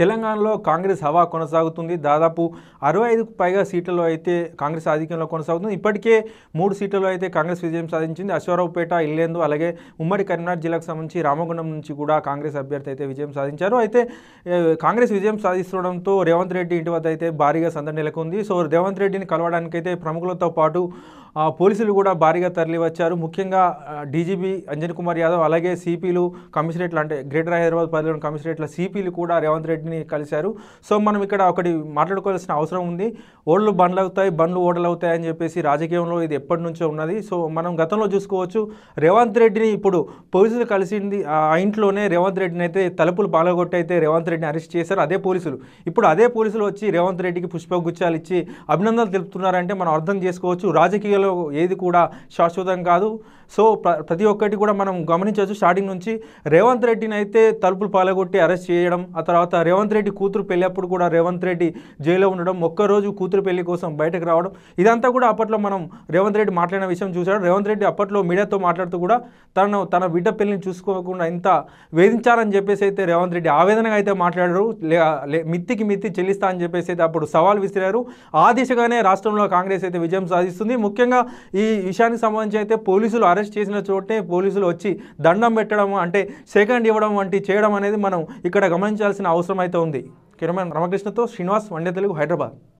తెలంగాణలో కాంగ్రెస్ హవా కొనసాగుతుంది దాదాపు అరవై ఐదుకు పైగా సీట్లలో అయితే కాంగ్రెస్ ఆధిక్యంలో కొనసాగుతుంది ఇప్పటికే మూడు సీట్లలో అయితే కాంగ్రెస్ విజయం సాధించింది అశ్వారావుపేట ఇల్లేందు అలాగే ఉమ్మడి కరీంనగర్ జిల్లాకు సంబంధించి రామగుండం నుంచి కూడా కాంగ్రెస్ అభ్యర్థి అయితే విజయం సాధించారు అయితే కాంగ్రెస్ విజయం సాధిస్తుండడంతో రేవంత్ రెడ్డి ఇంటి వద్ద అయితే భారీగా సందడి నెలకొంది సో రేవంత్ రెడ్డిని కలవడానికైతే ప్రముఖులతో పాటు పోలీసులు కూడా భారీగా తరలివచ్చారు ముఖ్యంగా డీజీపీ అంజన్ కుమార్ యాదవ్ అలాగే సిపిలు కమిషనరేట్లు అంటే గ్రేటర్ హైదరాబాద్ పరిధిలోని కమిషనరేట్ల సిపిలు కూడా రేవంత్ రెడ్డిని కలిశారు సో మనం ఇక్కడ ఒకటి మాట్లాడుకోవాల్సిన అవసరం ఉంది ఓళ్ళు అవుతాయి బండ్లు అవుతాయి అని చెప్పేసి రాజకీయంలో ఇది ఎప్పటి నుంచో ఉన్నది సో మనం గతంలో చూసుకోవచ్చు రేవంత్ రెడ్డిని ఇప్పుడు పోలీసులు కలిసింది ఆ ఇంట్లోనే రేవంత్ రెడ్డిని అయితే తలుపులు పాలగొట్టి అయితే రేవంత్ రెడ్డిని అరెస్ట్ చేశారు అదే పోలీసులు ఇప్పుడు అదే పోలీసులు వచ్చి రేవంత్ రెడ్డికి పుష్పగుచ్చాలు ఇచ్చి అభినందనలు తెలుపుతున్నారంటే మనం అర్థం చేసుకోవచ్చు రాజకీయ ప్రక్రియలో ఏది కూడా శాశ్వతం కాదు సో ప్ర ప్రతి ఒక్కటి కూడా మనం గమనించవచ్చు స్టార్టింగ్ నుంచి రేవంత్ రెడ్డిని అయితే తలుపులు పాలగొట్టి అరెస్ట్ చేయడం ఆ తర్వాత రేవంత్ రెడ్డి కూతురు అప్పుడు కూడా రేవంత్ రెడ్డి జైల్లో ఉండడం ఒక్కరోజు కూతురు పెళ్లి కోసం బయటకు రావడం ఇదంతా కూడా అప్పట్లో మనం రేవంత్ రెడ్డి మాట్లాడిన విషయం చూశాడు రేవంత్ రెడ్డి అప్పట్లో మీడియాతో మాట్లాడుతూ కూడా తను తన బిడ్డ పెళ్ళిని చూసుకోకుండా ఇంత వేధించాలని చెప్పేసి అయితే రేవంత్ రెడ్డి ఆవేదనగా అయితే మాట్లాడారు మిత్తికి మిత్తి చెల్లిస్తా అని చెప్పేసి అయితే అప్పుడు సవాల్ విసిరారు ఆ దిశగానే రాష్ట్రంలో కాంగ్రెస్ అయితే విజయం సాధిస్తుంది ముఖ్యంగా ముఖ్యంగా ఈ విషయానికి సంబంధించి అయితే పోలీసులు అరెస్ట్ చేసిన చోటే పోలీసులు వచ్చి దండం పెట్టడం అంటే సెకండ్ ఇవ్వడం వంటి చేయడం అనేది మనం ఇక్కడ గమనించాల్సిన అవసరం అయితే ఉంది కెమెరామెన్ రామకృష్ణతో శ్రీనివాస్ వండే తెలుగు హైదరాబాద్